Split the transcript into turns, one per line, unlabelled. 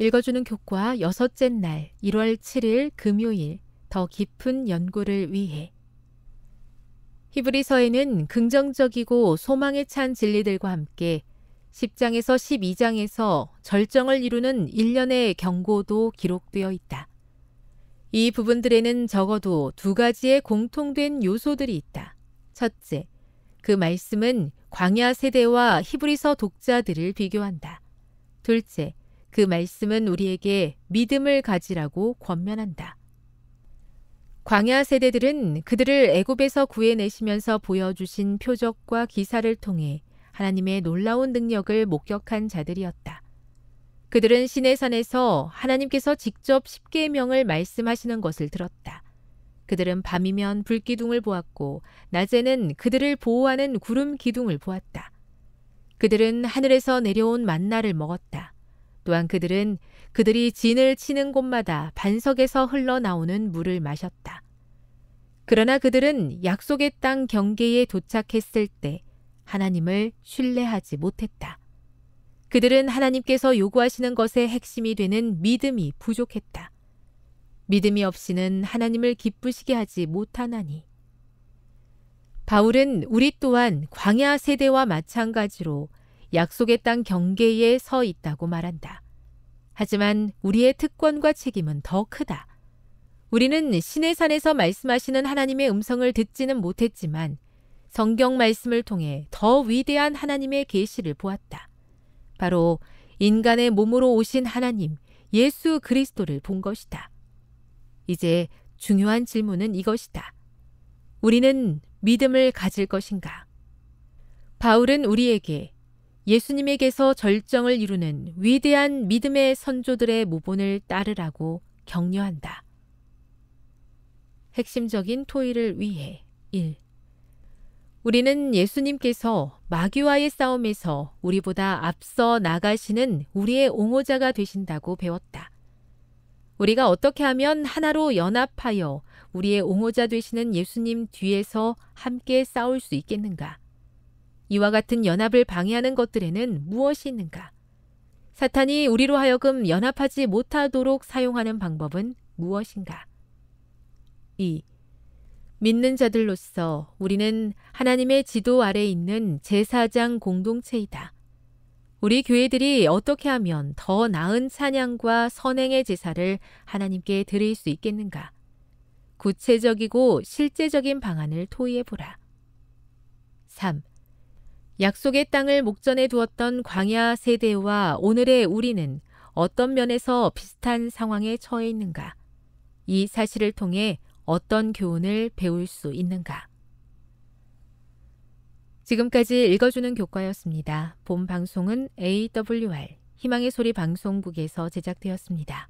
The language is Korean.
읽어주는 교과 여섯째 날 1월 7일 금요일 더 깊은 연구를 위해 히브리서에는 긍정적이고 소망에 찬 진리들과 함께 10장에서 12장에서 절정을 이루는 일련의 경고도 기록되어 있다. 이 부분들에는 적어도 두 가지의 공통된 요소들이 있다. 첫째, 그 말씀은 광야 세대와 히브리서 독자들을 비교한다. 둘째, 그 말씀은 우리에게 믿음을 가지라고 권면한다. 광야 세대들은 그들을 애굽에서 구해내시면서 보여주신 표적과 기사를 통해 하나님의 놀라운 능력을 목격한 자들이었다. 그들은 시내산에서 하나님께서 직접 십계명을 말씀하시는 것을 들었다. 그들은 밤이면 불기둥을 보았고 낮에는 그들을 보호하는 구름 기둥을 보았다. 그들은 하늘에서 내려온 만나를 먹었다. 또한 그들은 그들이 진을 치는 곳마다 반석에서 흘러나오는 물을 마셨다. 그러나 그들은 약속의 땅 경계에 도착했을 때 하나님을 신뢰하지 못했다. 그들은 하나님께서 요구하시는 것의 핵심이 되는 믿음이 부족했다. 믿음이 없이는 하나님을 기쁘시게 하지 못하나니. 바울은 우리 또한 광야 세대와 마찬가지로 약속의 땅 경계에 서 있다고 말한다. 하지만 우리의 특권과 책임은 더 크다. 우리는 신의 산에서 말씀하시는 하나님의 음성을 듣지는 못했지만 성경 말씀을 통해 더 위대한 하나님의 계시를 보았다. 바로 인간의 몸으로 오신 하나님 예수 그리스도를 본 것이다. 이제 중요한 질문은 이것이다. 우리는 믿음을 가질 것인가? 바울은 우리에게 예수님에게서 절정을 이루는 위대한 믿음의 선조들의 모본을 따르라고 격려한다. 핵심적인 토의를 위해 1. 우리는 예수님께서 마귀와의 싸움에서 우리보다 앞서 나가시는 우리의 옹호자가 되신다고 배웠다. 우리가 어떻게 하면 하나로 연합하여 우리의 옹호자 되시는 예수님 뒤에서 함께 싸울 수 있겠는가? 이와 같은 연합을 방해하는 것들에는 무엇이 있는가? 사탄이 우리로 하여금 연합하지 못하도록 사용하는 방법은 무엇인가? 2. 믿는 자들로서 우리는 하나님의 지도 아래 있는 제사장 공동체이다. 우리 교회들이 어떻게 하면 더 나은 찬양과 선행의 제사를 하나님께 드릴 수 있겠는가? 구체적이고 실제적인 방안을 토의해 보라. 3. 약속의 땅을 목전에 두었던 광야 세대와 오늘의 우리는 어떤 면에서 비슷한 상황에 처해 있는가? 이 사실을 통해 어떤 교훈을 배울 수 있는가? 지금까지 읽어주는 교과였습니다. 본 방송은 AWR 희망의 소리 방송국에서 제작되었습니다.